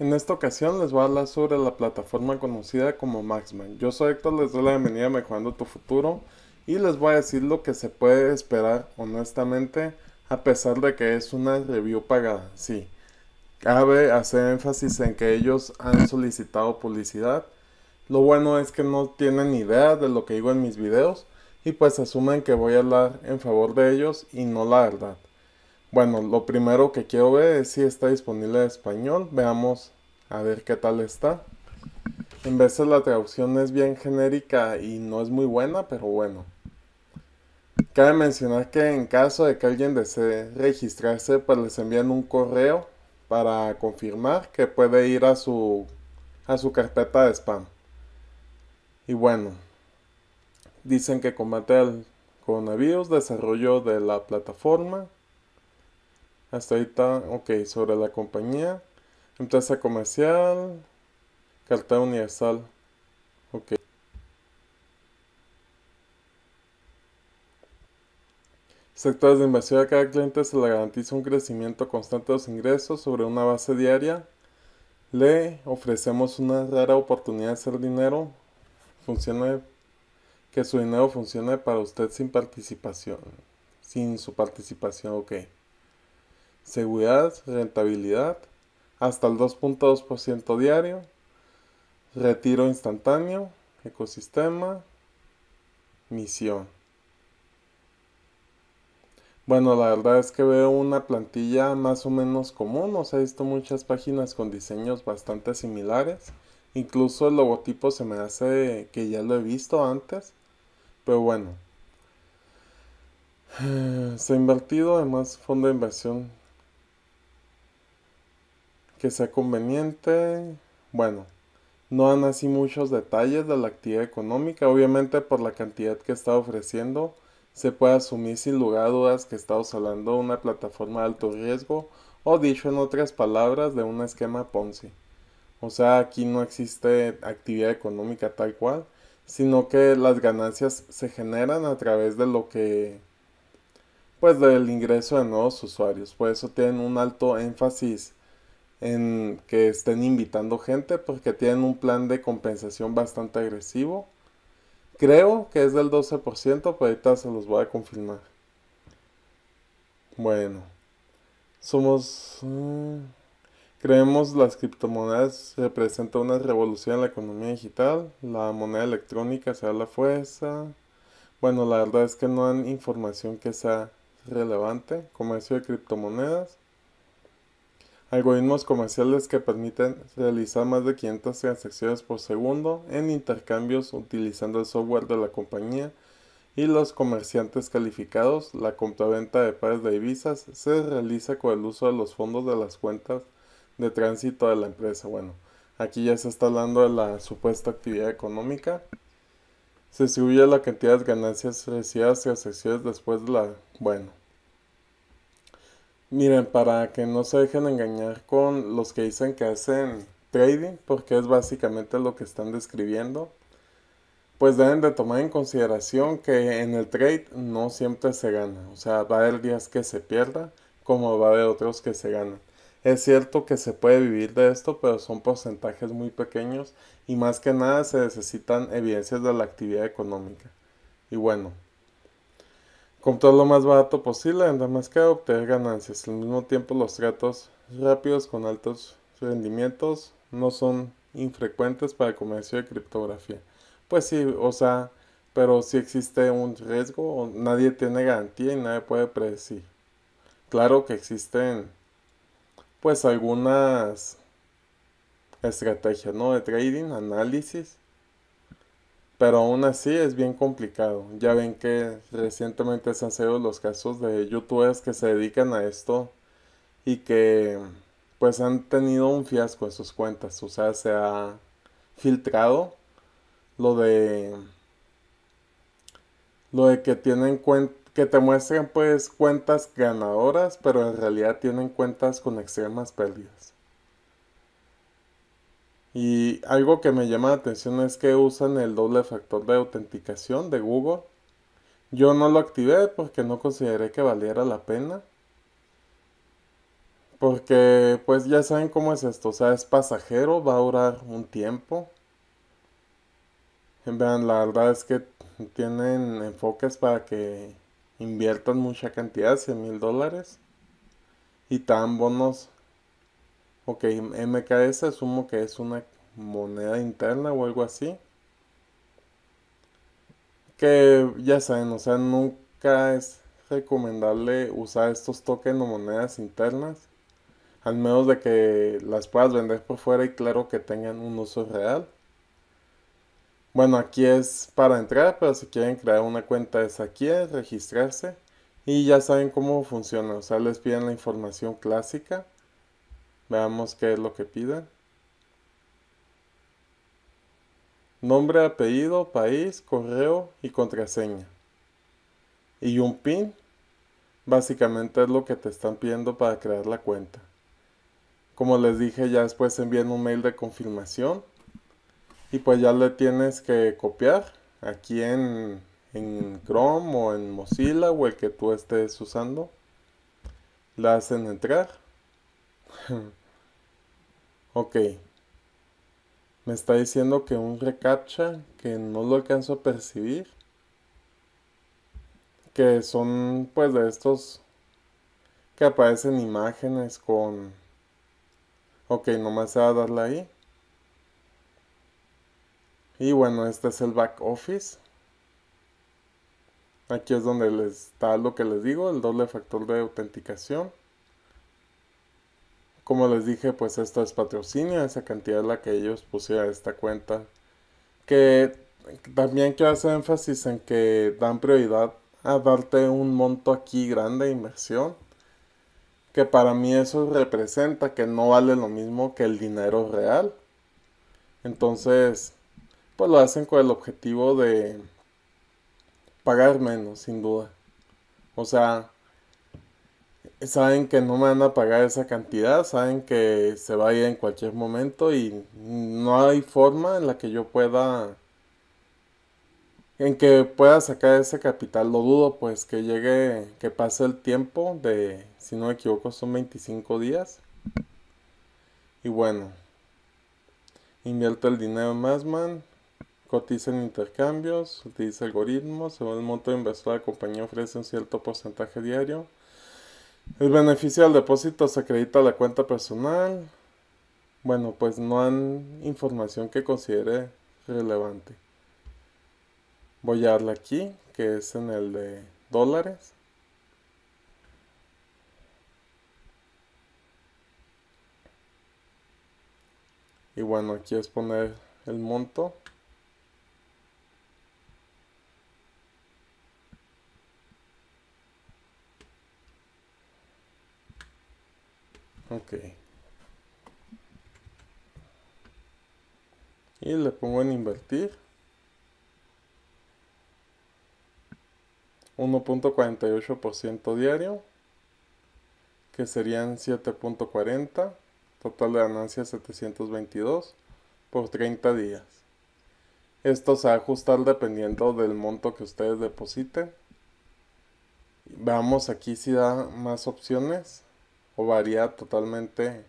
En esta ocasión les voy a hablar sobre la plataforma conocida como Maxman. Yo soy Héctor, les doy la bienvenida a Mejorando tu Futuro y les voy a decir lo que se puede esperar honestamente a pesar de que es una review pagada. Sí, cabe hacer énfasis en que ellos han solicitado publicidad. Lo bueno es que no tienen idea de lo que digo en mis videos y pues asumen que voy a hablar en favor de ellos y no la verdad. Bueno, lo primero que quiero ver es si está disponible en español. Veamos a ver qué tal está. En veces la traducción es bien genérica y no es muy buena, pero bueno. Cabe mencionar que en caso de que alguien desee registrarse, pues les envían un correo para confirmar que puede ir a su, a su carpeta de spam. Y bueno, dicen que combate al coronavirus, desarrollo de la plataforma, hasta ahorita, ok, sobre la compañía, empresa comercial, cartera universal, ok. Sectores de inversión a cada cliente se le garantiza un crecimiento constante de los ingresos sobre una base diaria. Le ofrecemos una rara oportunidad de hacer dinero, funciona que su dinero funcione para usted sin participación, sin su participación, ok seguridad, rentabilidad, hasta el 2.2% diario, retiro instantáneo, ecosistema, misión. Bueno, la verdad es que veo una plantilla más o menos común, o sea, he visto muchas páginas con diseños bastante similares. Incluso el logotipo se me hace que ya lo he visto antes. Pero bueno. Eh, se ha invertido además fondo de inversión que sea conveniente. Bueno, no dan así muchos detalles de la actividad económica. Obviamente por la cantidad que está ofreciendo, se puede asumir sin lugar a dudas que está hablando una plataforma de alto riesgo o dicho en otras palabras, de un esquema Ponzi. O sea, aquí no existe actividad económica tal cual, sino que las ganancias se generan a través de lo que pues del ingreso de nuevos usuarios. Por eso tienen un alto énfasis en que estén invitando gente porque pues, tienen un plan de compensación bastante agresivo. Creo que es del 12%, pero ahorita se los voy a confirmar. Bueno, somos... Mm, creemos las criptomonedas representan una revolución en la economía digital, la moneda electrónica se da la fuerza. Bueno, la verdad es que no hay información que sea relevante. Comercio de criptomonedas algoritmos comerciales que permiten realizar más de 500 transacciones por segundo en intercambios utilizando el software de la compañía y los comerciantes calificados, la compraventa de pares de divisas se realiza con el uso de los fondos de las cuentas de tránsito de la empresa. Bueno, aquí ya se está hablando de la supuesta actividad económica. Se distribuye la cantidad de ganancias recibidas transacciones después de la... Bueno, Miren, para que no se dejen engañar con los que dicen que hacen trading, porque es básicamente lo que están describiendo, pues deben de tomar en consideración que en el trade no siempre se gana. O sea, va a haber días que se pierda, como va a haber otros que se ganan. Es cierto que se puede vivir de esto, pero son porcentajes muy pequeños y más que nada se necesitan evidencias de la actividad económica. Y bueno, Comprar lo más barato posible en que obtener ganancias. Al mismo tiempo los tratos rápidos con altos rendimientos no son infrecuentes para el comercio de criptografía. Pues sí, o sea, pero si existe un riesgo, nadie tiene garantía y nadie puede predecir. Claro que existen pues algunas estrategias, ¿no? De trading, análisis, pero aún así es bien complicado. Ya ven que recientemente se han sido los casos de youtubers que se dedican a esto y que pues han tenido un fiasco en sus cuentas. O sea, se ha filtrado lo de lo de que tienen que te muestran pues cuentas ganadoras, pero en realidad tienen cuentas con extremas pérdidas. Y algo que me llama la atención es que usan el doble factor de autenticación de Google. Yo no lo activé porque no consideré que valiera la pena. Porque pues ya saben cómo es esto, o sea, es pasajero, va a durar un tiempo. Vean, la verdad es que tienen enfoques para que inviertan mucha cantidad, 100 mil dólares. Y tan bonos Ok, MKS asumo que es una moneda interna o algo así. Que ya saben, o sea, nunca es recomendable usar estos tokens o monedas internas. Al menos de que las puedas vender por fuera y claro que tengan un uso real. Bueno, aquí es para entrar, pero si quieren crear una cuenta es aquí, registrarse. Y ya saben cómo funciona, o sea, les piden la información clásica Veamos qué es lo que piden. Nombre, apellido, país, correo y contraseña. Y un PIN. Básicamente es lo que te están pidiendo para crear la cuenta. Como les dije, ya después envían un mail de confirmación. Y pues ya le tienes que copiar aquí en, en Chrome o en Mozilla o el que tú estés usando. la hacen entrar. ok. Me está diciendo que un recaptcha que no lo alcanzo a percibir. Que son pues de estos que aparecen imágenes con... Ok, nomás se va a darle ahí. Y bueno, este es el back office. Aquí es donde les está lo que les digo, el doble factor de autenticación. Como les dije, pues esto es patrocinio, esa cantidad es la que ellos pusieron a esta cuenta. Que también quiero hacer énfasis en que dan prioridad a darte un monto aquí grande inversión. Que para mí eso representa que no vale lo mismo que el dinero real. Entonces, pues lo hacen con el objetivo de pagar menos, sin duda. O sea, saben que no me van a pagar esa cantidad, saben que se va a ir en cualquier momento y no hay forma en la que yo pueda, en que pueda sacar ese capital, lo dudo, pues que llegue, que pase el tiempo de, si no me equivoco, son 25 días. Y bueno, invierto el dinero en Massman, cotiza en intercambios, utiliza algoritmos, según el monto de inversor la compañía ofrece un cierto porcentaje diario el beneficio del depósito se acredita a la cuenta personal. Bueno, pues no hay información que considere relevante. Voy a darle aquí, que es en el de dólares. Y bueno, aquí es poner el monto. Ok. Y le pongo en invertir. 1.48% diario, que serían 7.40, total de ganancia 722 por 30 días. Esto se va a ajustar dependiendo del monto que ustedes depositen. Veamos aquí si da más opciones o varía totalmente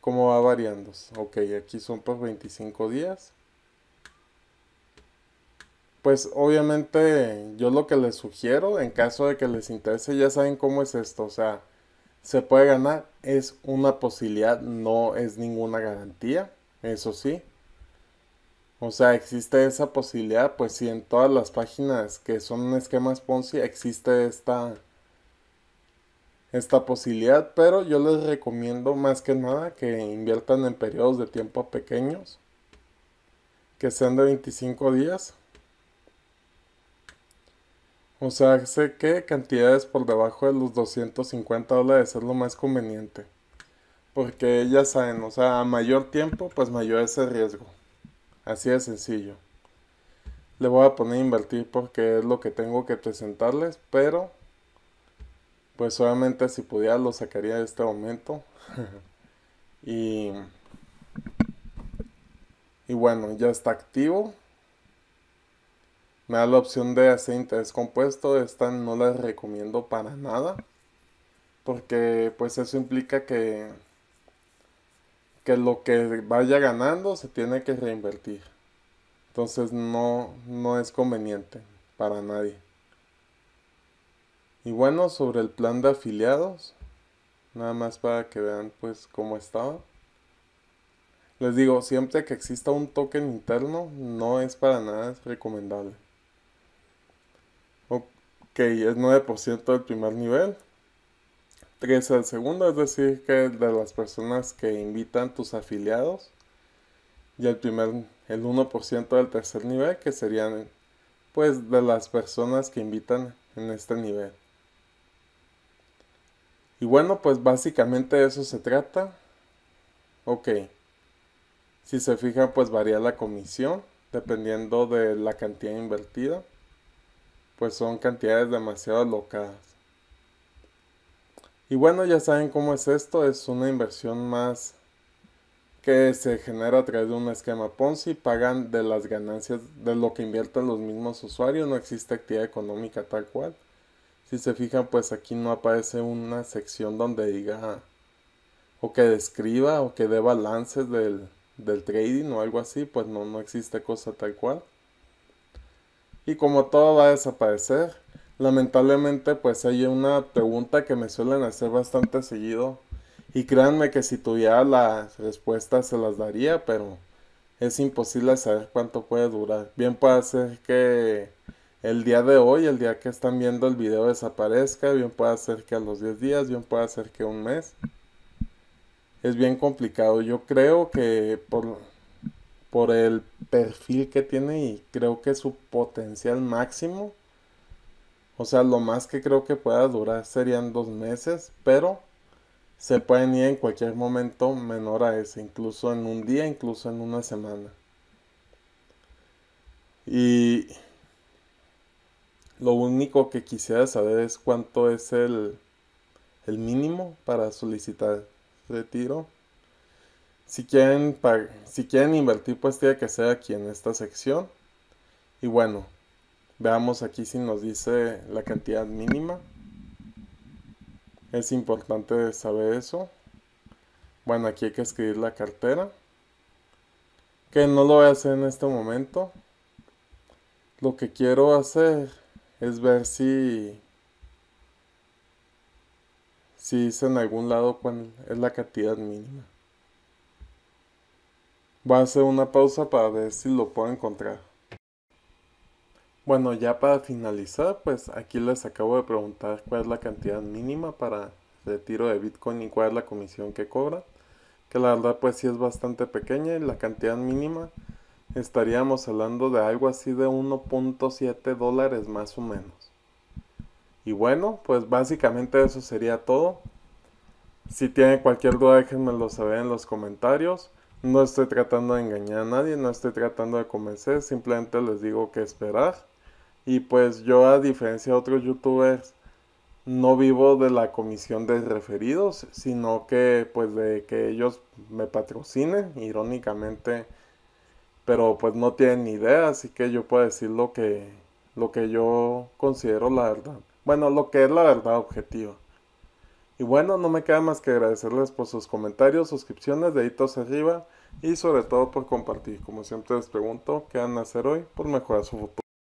cómo va variando. Ok, aquí son por pues 25 días. Pues obviamente yo lo que les sugiero, en caso de que les interese, ya saben cómo es esto. O sea, se puede ganar, es una posibilidad, no es ninguna garantía, eso sí. O sea, existe esa posibilidad, pues si en todas las páginas que son un esquemas Ponzi existe esta esta posibilidad, pero yo les recomiendo más que nada que inviertan en periodos de tiempo pequeños, que sean de 25 días. O sea, sé que cantidades por debajo de los 250 dólares es lo más conveniente. Porque ya saben, o sea, a mayor tiempo, pues mayor es el riesgo. Así de sencillo. Le voy a poner invertir porque es lo que tengo que presentarles, pero pues obviamente si pudiera lo sacaría de este momento. y, bueno, ya está activo. Me da la opción de hacer interés compuesto. Esta no la recomiendo para nada. Porque pues eso implica que, que lo que vaya ganando se tiene que reinvertir. Entonces no, no es conveniente para nadie. Y bueno, sobre el plan de afiliados, nada más para que vean pues cómo estaba. Les digo, siempre que exista un token interno, no es para nada recomendable. Ok, es 9% del primer nivel, 3 al segundo, es decir, que de las personas que invitan tus afiliados, y el primer, el 1% del tercer nivel, que serían pues de las personas que invitan en este nivel. Y bueno, pues básicamente de eso se trata. Ok. Si se fijan, pues varía la comisión dependiendo de la cantidad invertida. Pues son cantidades demasiado locas Y bueno, ya saben cómo es esto. Es una inversión más que se genera a través de un esquema Ponzi, pagan de las ganancias de lo que invierten los mismos usuarios, no existe actividad económica tal cual. Si se fijan, pues aquí no aparece una sección donde diga o que describa o que dé balances del, trading o algo así, pues no, no existe cosa tal cual. Y como todo va a desaparecer, lamentablemente pues hay una pregunta que me suelen hacer bastante seguido. Y créanme que si tuviera la respuesta se las daría, pero es imposible saber cuánto puede durar. Bien puede ser que el día de hoy, el día que están viendo el video desaparezca, bien puede ser que a los 10 días, bien puede ser que un mes. Es bien complicado. Yo creo que por, por el perfil que tiene y creo que su potencial máximo, o sea, lo más que creo que pueda durar serían dos meses, pero se pueden ir en cualquier momento menor a ese, incluso en un día, incluso en una semana. Y lo único que quisiera saber es cuánto es el, mínimo para solicitar retiro. Si quieren, si quieren invertir, pues tiene que ser aquí en esta sección. Y bueno, veamos aquí si nos dice la cantidad mínima. Es importante saber eso. Bueno, aquí hay que escribir la cartera. Que no lo voy a hacer en este momento. Lo que quiero hacer es ver si si dice en algún lado cuál es la cantidad mínima. Voy a hacer una pausa para ver si lo puedo encontrar. Bueno, ya para finalizar, pues aquí les acabo de preguntar cuál es la cantidad mínima para retiro de Bitcoin y cuál es la comisión que cobra. Que la verdad pues sí es bastante pequeña y la cantidad mínima estaríamos hablando de algo así de 1.7 dólares más o menos. Y bueno, pues básicamente eso sería todo. Si tienen cualquier duda, déjenmelo saber en los comentarios. No estoy tratando de engañar a nadie, no estoy tratando de convencer, simplemente les digo que esperar. Y pues yo, a diferencia de otros youtubers, no vivo de la comisión de referidos, sino que pues de que ellos me patrocinen, irónicamente pero pues no tienen ni idea, así que yo puedo decir lo que, lo que yo considero la verdad. Bueno, lo que es la verdad objetiva. Y bueno, no me queda más que agradecerles por sus comentarios, suscripciones, deditos arriba y sobre todo por compartir. Como siempre les pregunto, ¿qué van a hacer hoy por mejorar su futuro?